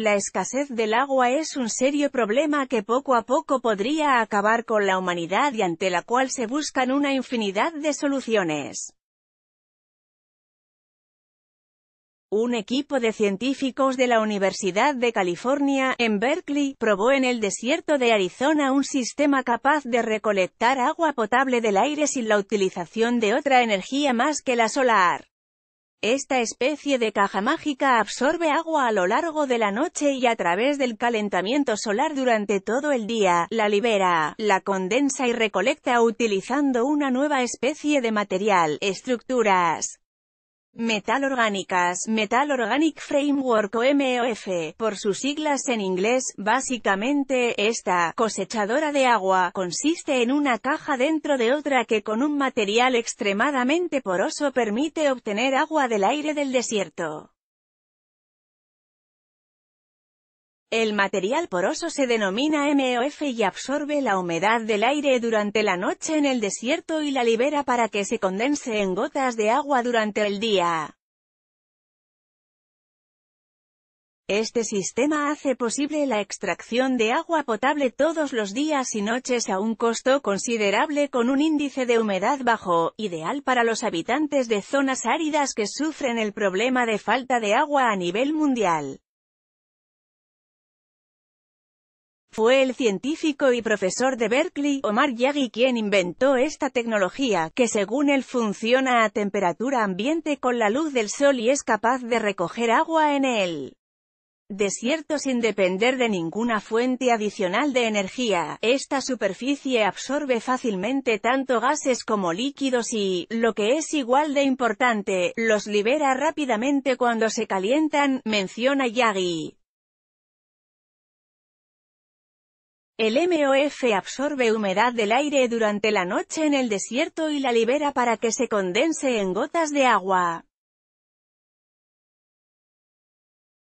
La escasez del agua es un serio problema que poco a poco podría acabar con la humanidad y ante la cual se buscan una infinidad de soluciones. Un equipo de científicos de la Universidad de California, en Berkeley, probó en el desierto de Arizona un sistema capaz de recolectar agua potable del aire sin la utilización de otra energía más que la solar. Esta especie de caja mágica absorbe agua a lo largo de la noche y a través del calentamiento solar durante todo el día, la libera, la condensa y recolecta utilizando una nueva especie de material, estructuras, Metal orgánicas, Metal Organic Framework o MOF, por sus siglas en inglés, básicamente, esta cosechadora de agua consiste en una caja dentro de otra que con un material extremadamente poroso permite obtener agua del aire del desierto. El material poroso se denomina MOF y absorbe la humedad del aire durante la noche en el desierto y la libera para que se condense en gotas de agua durante el día. Este sistema hace posible la extracción de agua potable todos los días y noches a un costo considerable con un índice de humedad bajo, ideal para los habitantes de zonas áridas que sufren el problema de falta de agua a nivel mundial. fue el científico y profesor de Berkeley, Omar Yagi quien inventó esta tecnología, que según él funciona a temperatura ambiente con la luz del sol y es capaz de recoger agua en él desierto sin depender de ninguna fuente adicional de energía. Esta superficie absorbe fácilmente tanto gases como líquidos y, lo que es igual de importante, los libera rápidamente cuando se calientan, menciona Yagi. El MOF absorbe humedad del aire durante la noche en el desierto y la libera para que se condense en gotas de agua.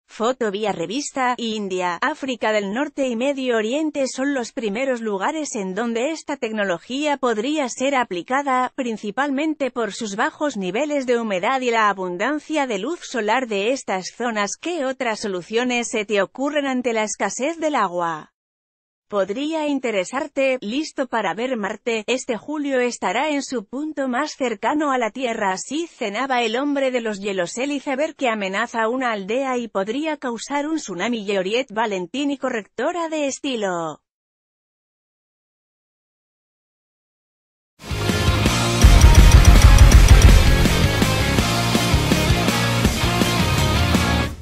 Foto vía revista, India, África del Norte y Medio Oriente son los primeros lugares en donde esta tecnología podría ser aplicada, principalmente por sus bajos niveles de humedad y la abundancia de luz solar de estas zonas. ¿Qué otras soluciones se te ocurren ante la escasez del agua? Podría interesarte, listo para ver Marte, este julio estará en su punto más cercano a la Tierra así cenaba el hombre de los hielos el ver que amenaza una aldea y podría causar un tsunami Yoriet Valentini correctora de estilo.